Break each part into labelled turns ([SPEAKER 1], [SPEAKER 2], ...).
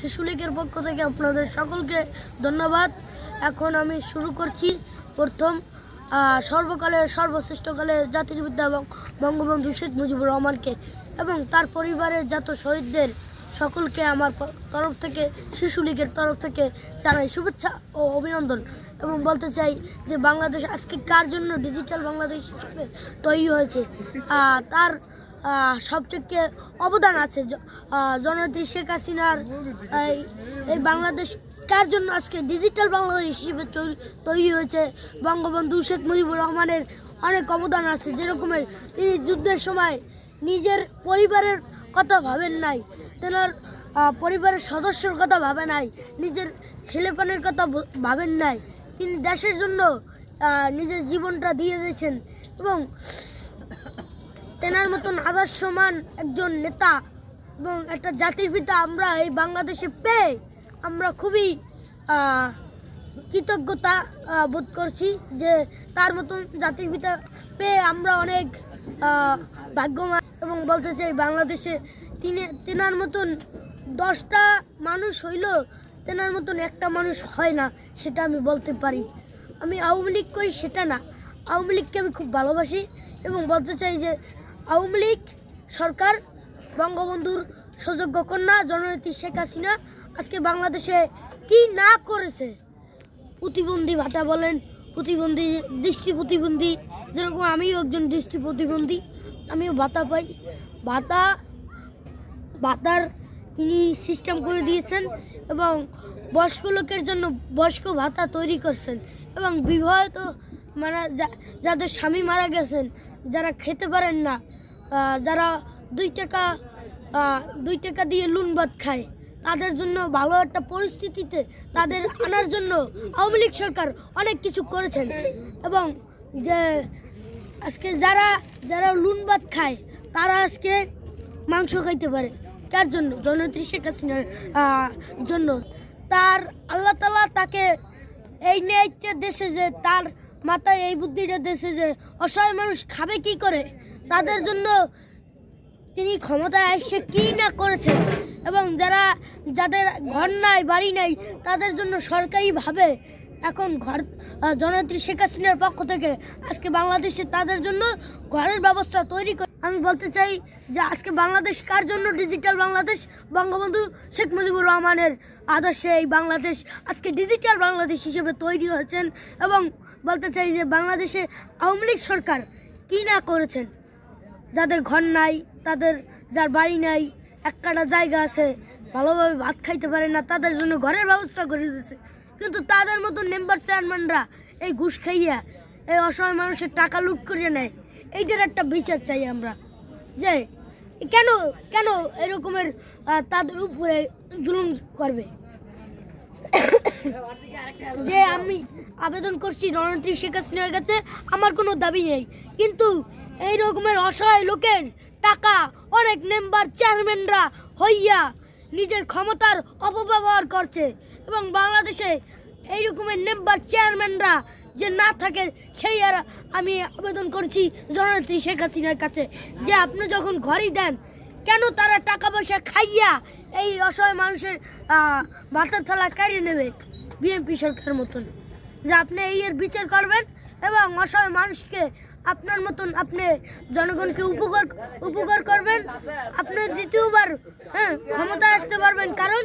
[SPEAKER 1] শিশুলীগের পক্ষ থেকে আপনাদের সকলকে ধন্যবাদ এখন আমি শুরু করছি প্রথম সর্বকালে সর্বশ্রেষ্ঠকালে জাতির বিদ্যা এবং বঙ্গবন্ধু শেখ মুজিবুর রহমানকে এবং তার পরিবারের জাত শহীদদের সকলকে আমার তরফ থেকে শিশু লীগের তরফ থেকে জানাই শুভেচ্ছা ও অভিনন্দন এবং বলতে চাই যে বাংলাদেশ আজকে কার জন্য ডিজিটাল বাংলাদেশ তৈরি হয়েছে তার সবথেকে অবদান আছে জনতি শেখ হাসিনার এই বাংলাদেশ কার জন্য আজকে ডিজিটাল বাংলাদেশ হিসেবে তৈরি হয়েছে বঙ্গবন্ধু শেখ মুজিবুর রহমানের অনেক অবদান আছে যেরকমের তিনি যুদ্ধের সময় নিজের পরিবারের কথা ভাবেন নাই তেনার পরিবারের সদস্যর কথা ভাবে নাই নিজের ছেলেপানের কথা ভাবেন নাই তিনি দেশের জন্য নিজের জীবনটা দিয়ে দিয়েছেন এবং তেনার মতন আদর্শমান একজন নেতা এবং একটা জাতির পিতা আমরা এই বাংলাদেশে পেয়ে আমরা খুবই কৃতজ্ঞতা বোধ করছি যে তার মতন জাতির পিতা পেয়ে আমরা অনেক ভাগ্যমান এবং বলতে চাই বাংলাদেশে তিনি তেনার মতন দশটা মানুষ হইল তেনার মতন একটা মানুষ হয় না সেটা আমি বলতে পারি আমি আওয়ামী লীগ করি সেটা না আওয়ামী লীগকে আমি খুব ভালোবাসি এবং বলতে চাই যে আওয়ামী লীগ সরকার বঙ্গবন্ধুর সযোগ্য কন্যা জননেত্রী শেখ হাসিনা আজকে বাংলাদেশে কি না করেছে প্রতিবন্ধী ভাতা বলেন প্রতিবন্ধী দৃষ্টি প্রতিবন্ধী যেরকম আমিও একজন দৃষ্টি প্রতিবন্ধী আমিও ভাতা পাই ভাতা ভাতার তিনি সিস্টেম করে দিয়েছেন এবং বয়স্ক লোকের জন্য বয়স্ক ভাতা তৈরি করছেন এবং বিবাহিত মানে যাদের স্বামী মারা গেছেন যারা খেতে পারেন না যারা দুই টাকা দুই টাকা দিয়ে লুন ভাত খায় তাদের জন্য ভালো একটা পরিস্থিতিতে তাদের আনার জন্য আওয়ামী লীগ সরকার অনেক কিছু করেছেন এবং যে আজকে যারা যারা লুন ভাত খায় তারা আজকে মাংস খাইতে পারে কার জন্য জনত্রী শেখ হাসিনার জন্য তার আল্লাহ তালা তাকে এই ন্যায়টা দেশে যে তার মাথায় এই বুদ্ধিটা দেশে যে অসহায় মানুষ খাবে কি করে তাদের জন্য তিনি ক্ষমতায় এসে কী না করেছেন এবং যারা যাদের ঘর নাই বাড়ি নাই তাদের জন্য সরকারিভাবে এখন ঘর জনত্রী শেখ হাসিনার পক্ষ থেকে আজকে বাংলাদেশে তাদের জন্য ঘরের ব্যবস্থা তৈরি করে আমি বলতে চাই যে আজকে বাংলাদেশ কার জন্য ডিজিটাল বাংলাদেশ বঙ্গবন্ধু শেখ মুজিবুর রহমানের আদর্শে এই বাংলাদেশ আজকে ডিজিটাল বাংলাদেশ হিসেবে তৈরি হয়েছেন এবং বলতে চাই যে বাংলাদেশে আওয়ামী লীগ সরকার কী না করেছেন যাদের ঘর নাই তাদের যার বাড়ি নাই এক কাটা জায়গা আছে ভালোভাবে ভাত খাইতে পারে না তাদের জন্য ঘরের ব্যবস্থা করে দিয়েছে কিন্তু তাদের মতো মেম্বার চেয়ারম্যানরা এই ঘুষ খাইয়া এই অসহায় মানুষের টাকা লুট করিয়া নেয় এইটার একটা বিচার চাই আমরা যে কেন কেন এরকমের তাদের উপরে জুলুম করবে যে আমি আবেদন করছি রণনীতি শেখ হাসিনার কাছে আমার কোনো দাবি নেই কিন্তু এই রকমের অসহায় লোকের টাকা অনেক মেম্বার চেয়ারম্যানরা হইয়া নিজের ক্ষমতার অপব্যবহার করছে এবং বাংলাদেশে এই রকমের মেম্বার চেয়ারম্যানরা যে না থাকে সেই আর আমি আবেদন করছি জননেত্রী শেখ হাসিনার কাছে যে আপনি যখন ঘরই দেন কেন তারা টাকা পয়সা খাইয়া এই অসহায় মানুষের ভাতের থালা কেড়ে নেবে বিএনপি সরকার মতন যে আপনি এই এর বিচার করবেন এবং অসহায় মানুষকে আপনার মতন আপনি জনগণকে উপকার উপকার করবেন আপনি দ্বিতীয়বার হ্যাঁ ক্ষমতা আসতে পারবেন কারণ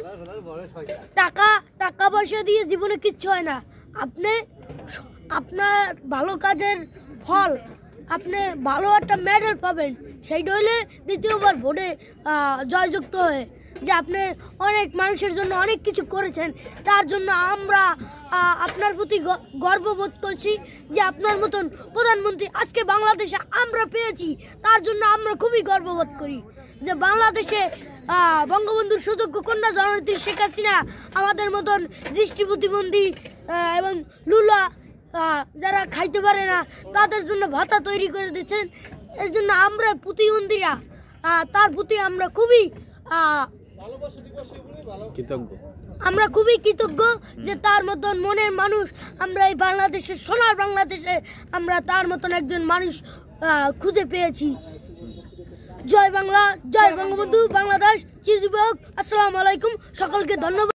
[SPEAKER 1] টাকা টাকা পয়সা দিয়ে জীবনে কিচ্ছু হয় না আপনি আপনার ভালো কাজের ফল আপনি ভালো একটা মেডেল পাবেন সেইটা হইলে দ্বিতীয়বার ভোটে জয়যুক্ত হয়ে যে আপনি অনেক মানুষের জন্য অনেক কিছু করেছেন তার জন্য আমরা আপনার প্রতি গর্ববোধ করছি যে আপনার মতন প্রধানমন্ত্রী আজকে বাংলাদেশে আমরা পেয়েছি তার জন্য আমরা খুবই গর্ববোধ করি যে বাংলাদেশে বঙ্গবন্ধুর সুযোগ্য কন্যা জননেত্রী শেখ হাসিনা আমাদের মতন দৃষ্টি প্রতিবন্ধী এবং লুলা যারা খাইতে পারে না তাদের জন্য ভাতা তৈরি করে দিচ্ছেন এর জন্য আমরা প্রতিবন্ধীরা তার প্রতি আমরা খুবই আমরা খুবই কৃতজ্ঞ যে তার মতন মনের মানুষ আমরা এই বাংলাদেশের সোনার বাংলাদেশে আমরা তার মতন একজন মানুষ খুঁজে পেয়েছি জয় বাংলা জয় বঙ্গবন্ধু বাংলাদেশ চিরজীবক আসসালামু আলাইকুম সকলকে ধন্যবাদ